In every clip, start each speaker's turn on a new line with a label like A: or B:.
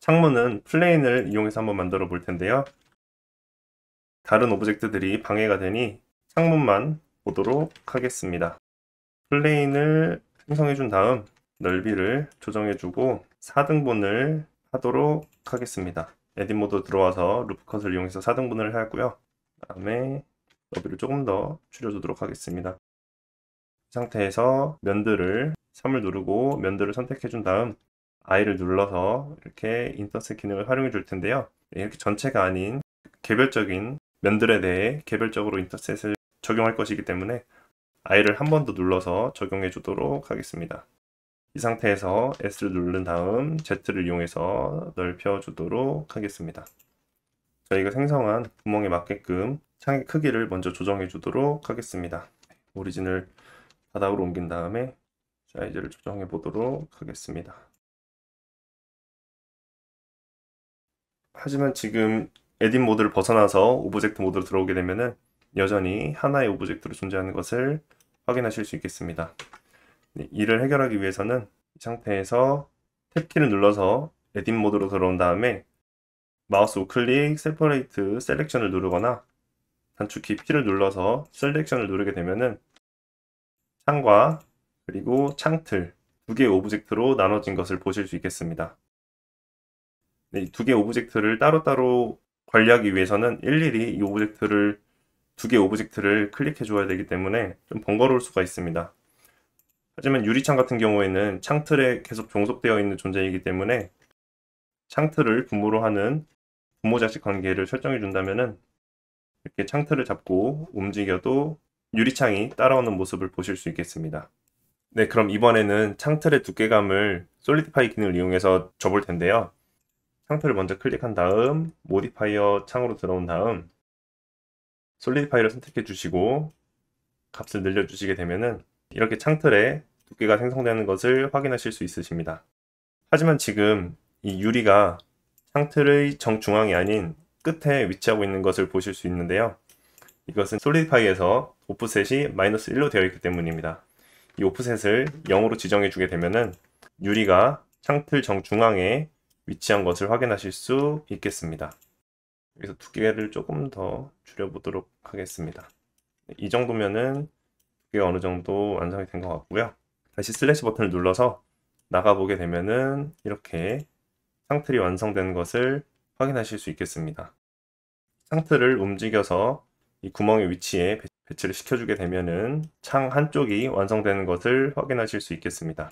A: 창문은 플레인을 이용해서 한번 만들어 볼 텐데요. 다른 오브젝트들이 방해가 되니 창문만 보도록 하겠습니다. 플레인을 생성해 준 다음 넓이를 조정해 주고 4등분을 하도록 하겠습니다. 에디 모드 들어와서 루프컷을 이용해서 4등분을 하고요. 그 다음에 너비를 조금 더 줄여주도록 하겠습니다. 이 상태에서 면들을 3을 누르고 면들을 선택해 준 다음 I를 눌러서 이렇게 인터셋 기능을 활용해 줄 텐데요. 이렇게 전체가 아닌 개별적인 면들에 대해 개별적으로 인터셋을 적용할 것이기 때문에 I를 한 번 더 눌러서 적용해 주도록 하겠습니다. 이 상태에서 S를 누른 다음 Z를 이용해서 넓혀 주도록 하겠습니다. 저희가 생성한 구멍에 맞게끔 창의 크기를 먼저 조정해 주도록 하겠습니다. 오리진을 바닥으로 옮긴 다음에 사이즈를 조정해 보도록 하겠습니다. 하지만 지금 에딧 모드를 벗어나서 오브젝트 모드로 들어오게 되면은 여전히 하나의 오브젝트로 존재하는 것을 확인하실 수 있겠습니다. 네, 이를 해결하기 위해서는 이 상태에서 탭키를 눌러서 에딧 모드로 들어온 다음에 마우스 우클릭 세퍼레이트 셀렉션을 누르거나 단축키 P를 눌러서 셀렉션을 누르게 되면은 창과 그리고 창틀 두 개의 오브젝트로 나눠진 것을 보실 수 있겠습니다. 네, 이두개 오브젝트를 따로따로 관리하기 위해서는 일일이 이 오브젝트를 두 개 오브젝트를 클릭해 줘야 되기 때문에 좀 번거로울 수가 있습니다. 하지만 유리창 같은 경우에는 창틀에 계속 종속되어 있는 존재이기 때문에 창틀을 분모로 하는 분모자식 관계를 설정해 준다면은 이렇게 창틀을 잡고 움직여도 유리창이 따라오는 모습을 보실 수 있겠습니다. 네, 그럼 이번에는 창틀의 두께감을 솔리드파이 기능을 이용해서 줘볼 텐데요. 상표를 먼저 클릭한 다음 모디파이어 창으로 들어온 다음 솔리드파이를 선택해 주시고 값을 늘려 주시게 되면은 이렇게 창틀에 두께가 생성되는 것을 확인하실 수 있으십니다. 하지만 지금 이 유리가 창틀의 정중앙이 아닌 끝에 위치하고 있는 것을 보실 수 있는데요. 이것은 솔리드파이에서 오프셋이 마이너스 1로 되어 있기 때문입니다. 이 오프셋을 0으로 지정해 주게 되면은 유리가 창틀 정중앙에 위치한 것을 확인하실 수 있겠습니다. 여기서 두께를 조금 더 줄여보도록 하겠습니다. 네, 이 정도면은 두께가 어느 정도 완성이 된 것 같고요. 다시 슬래시 버튼을 눌러서 나가보게 되면은 이렇게 상틀이 완성된 것을 확인하실 수 있겠습니다. 상틀을 움직여서 이 구멍의 위치에 배치를 시켜주게 되면은 창 한쪽이 완성되는 것을 확인하실 수 있겠습니다.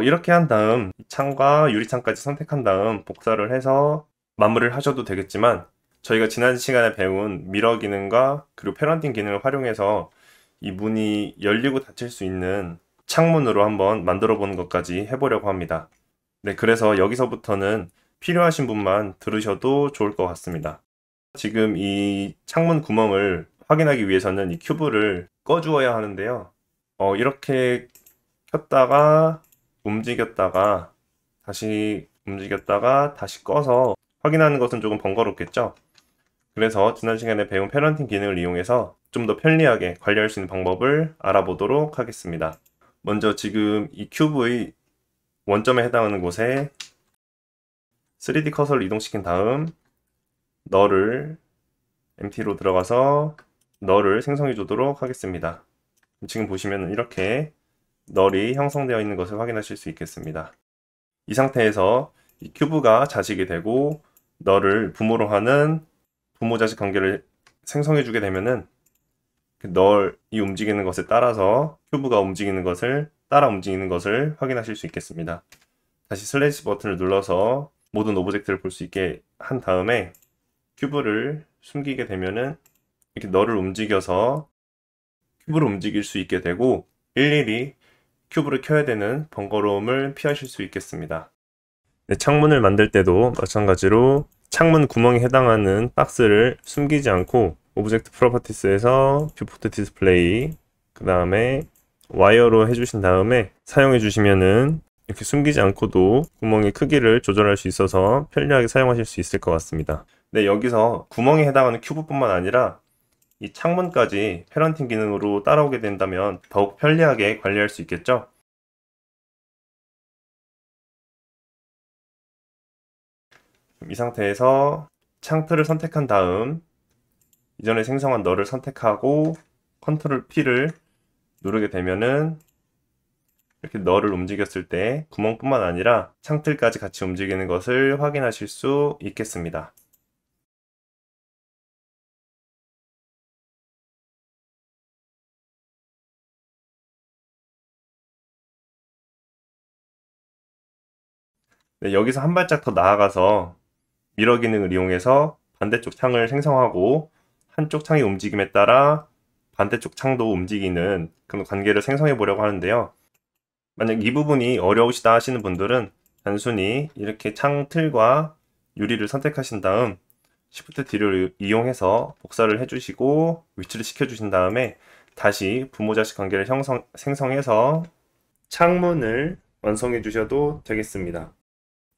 A: 뭐 이렇게 한 다음 창과 유리창까지 선택한 다음 복사를 해서 마무리를 하셔도 되겠지만 저희가 지난 시간에 배운 미러 기능과 그리고 패런팅 기능을 활용해서 이 문이 열리고 닫힐 수 있는 창문으로 한번 만들어 보는 것까지 해보려고 합니다. 네, 그래서 여기서부터는 필요하신 분만 들으셔도 좋을 것 같습니다. 지금 이 창문 구멍을 확인하기 위해서는 이 큐브를 꺼주어야 하는데요. 어, 이렇게 켰다가 움직였다가 다시 움직였다가 다시 꺼서 확인하는 것은 조금 번거롭겠죠? 그래서 지난 시간에 배운 패런팅 기능을 이용해서 좀 더 편리하게 관리할 수 있는 방법을 알아보도록 하겠습니다. 먼저 지금 이 큐브의 원점에 해당하는 곳에 3D 커서를 이동시킨 다음 너를 MT로 들어가서 너를 생성해 주도록 하겠습니다. 지금 보시면 이렇게 널이 형성되어 있는 것을 확인하실 수 있겠습니다. 이 상태에서 이 큐브가 자식이 되고 널을 부모로 하는 부모 자식 관계를 생성해 주게 되면은 그 널이 움직이는 것에 따라서 큐브가 움직이는 것을 따라 움직이는 것을 확인하실 수 있겠습니다. 다시 슬래시 버튼을 눌러서 모든 오브젝트를 볼 수 있게 한 다음에 큐브를 숨기게 되면은 이렇게 널을 움직여서 큐브를 움직일 수 있게 되고 일일이 큐브를 켜야 되는 번거로움을 피하실 수 있겠습니다. 네, 창문을 만들 때도 마찬가지로 창문 구멍에 해당하는 박스를 숨기지 않고 오브젝트 프로퍼티스에서 뷰포트 디스플레이 그 다음에 와이어로 해주신 다음에 사용해 주시면은 이렇게 숨기지 않고도 구멍의 크기를 조절할 수 있어서 편리하게 사용하실 수 있을 것 같습니다. 네, 여기서 구멍에 해당하는 큐브뿐만 아니라 이 창문까지 패런팅 기능으로 따라오게 된다면 더욱 편리하게 관리할 수 있겠죠? 이 상태에서 창틀을 선택한 다음 이전에 생성한 너를 선택하고 컨트롤 P를 누르게 되면은 이렇게 너를 움직였을 때 구멍뿐만 아니라 창틀까지 같이 움직이는 것을 확인하실 수 있겠습니다. 네, 여기서 한 발짝 더 나아가서 미러 기능을 이용해서 반대쪽 창을 생성하고 한쪽 창의 움직임에 따라 반대쪽 창도 움직이는 그런 관계를 생성해 보려고 하는데요. 만약 이 부분이 어려우시다 하시는 분들은 단순히 이렇게 창 틀과 유리를 선택하신 다음 Shift D를 이용해서 복사를 해주시고 위치를 시켜주신 다음에 다시 부모자식 관계를 형성, 생성해서 창문을 완성해 주셔도 되겠습니다.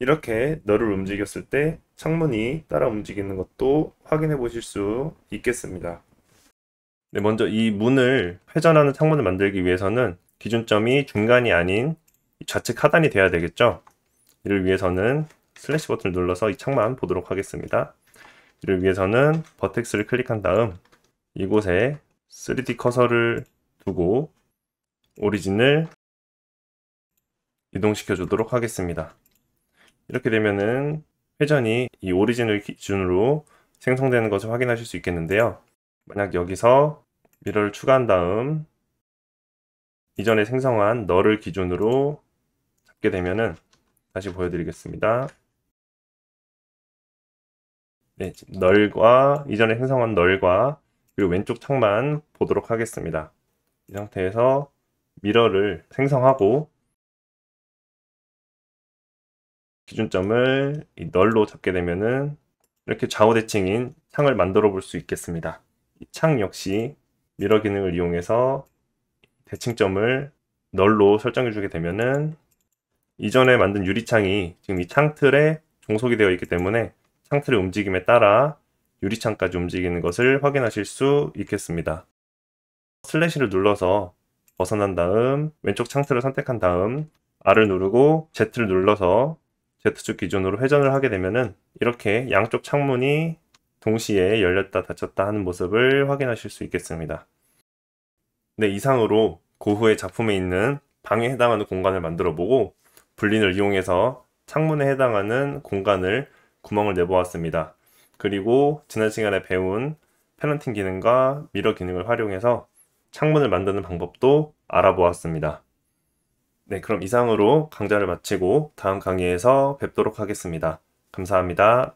A: 이렇게 너를 움직였을 때 창문이 따라 움직이는 것도 확인해 보실 수 있겠습니다. 네, 먼저 이 문을 회전하는 창문을 만들기 위해서는 기준점이 중간이 아닌 좌측 하단이 돼야 되겠죠. 이를 위해서는 슬래시 버튼을 눌러서 이 창만 보도록 하겠습니다. 이를 위해서는 버텍스를 클릭한 다음 이곳에 3D 커서를 두고 오리진을 이동시켜 주도록 하겠습니다. 이렇게 되면은 회전이 이 오리진을 기준으로 생성되는 것을 확인하실 수 있겠는데요. 만약 여기서 미러를 추가한 다음 이전에 생성한 너를 기준으로 잡게 되면은 다시 보여드리겠습니다. 네, 널과 이전에 생성한 널과 그리고 왼쪽 창만 보도록 하겠습니다. 이 상태에서 미러를 생성하고 기준점을 이 널로 잡게 되면은 이렇게 좌우대칭인 창을 만들어 볼 수 있겠습니다. 이 창 역시 미러 기능을 이용해서 대칭점을 널로 설정해 주게 되면은 이전에 만든 유리창이 지금 이 창틀에 종속이 되어 있기 때문에 창틀의 움직임에 따라 유리창까지 움직이는 것을 확인하실 수 있겠습니다. 슬래시를 눌러서 벗어난 다음 왼쪽 창틀을 선택한 다음 R을 누르고 Z를 눌러서 Z축 기준으로 회전을 하게 되면은 이렇게 양쪽 창문이 동시에 열렸다 닫혔다 하는 모습을 확인하실 수 있겠습니다. 네, 이상으로 고흐의 작품에 있는 방에 해당하는 공간을 만들어 보고 불린을 이용해서 창문에 해당하는 공간을 구멍을 내보았습니다. 그리고 지난 시간에 배운 패런팅 기능과 미러 기능을 활용해서 창문을 만드는 방법도 알아보았습니다. 네, 그럼 이상으로 강좌를 마치고 다음 강의에서 뵙도록 하겠습니다. 감사합니다.